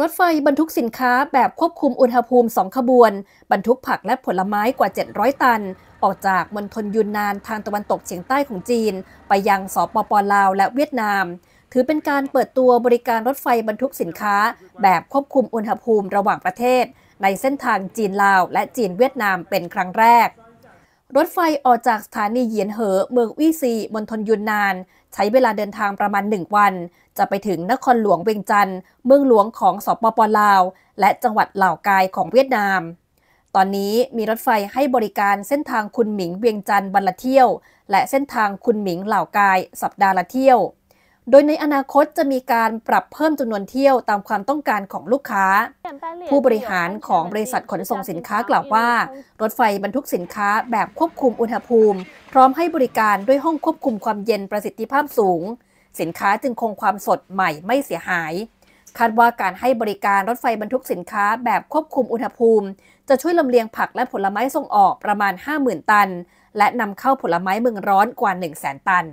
รถไฟบรรทุกสินค้าแบบควบคุมอุณหภูมิ2ขบวนบรรทุกผักและผลไม้กว่า 700 ตัน ออกจากมณฑลยุนนานทางตะวันตกเฉียงใต้ของจีน ไปยังสปปลาวและเวียดนาม ถือเป็นการเปิดตัวบริการรถไฟบรรทุกสินค้าแบบควบคุมอุณหภูมิระหว่างประเทศ ในเส้นทางจีนลาวและจีนเวียดนามเป็นครั้งแรกรถไฟออกจากสถานีเหยียนเหอ เมืองวี่ซีมณฑลยุนนานใช้เวลาเดินทางประมาณ 1 วัน จะไปถึงนครหลวงเวียงจันทร์เมืองหลวงของสปปลาว และจังหวัดเหล่ากายของเวียดนาม ตอนนี้มีรถไฟให้บริการเส้นทางคุณหมิงเวียงจันทร์วันละเที่ยว และเส้นทางคุณหมิงเหล่ากายสัปดาห์ละเที่ยวโดยในอนาคตจะมีการปรับเพิ่มจำนวนเที่ยวตามความต้องการของลูกค้า ผู้บริหารของบริษัทขนส่งสินค้ากล่าวว่า รถไฟบรรทุกสินค้าแบบควบคุมอุณหภูมิ พร้อมให้บริการด้วยห้องควบคุมความเย็นประสิทธิภาพสูง สินค้าจึงคงความสดใหม่ไม่เสียหาย คาดว่าการให้บริการรถไฟบรรทุกสินค้าแบบควบคุมอุณหภูมิ จะช่วยลำเลียงผักและผลไม้ส่งออกประมาณ 50,000 ตัน และนำเข้าผลไม้เมืองร้อนกว่า1,000 0ตัน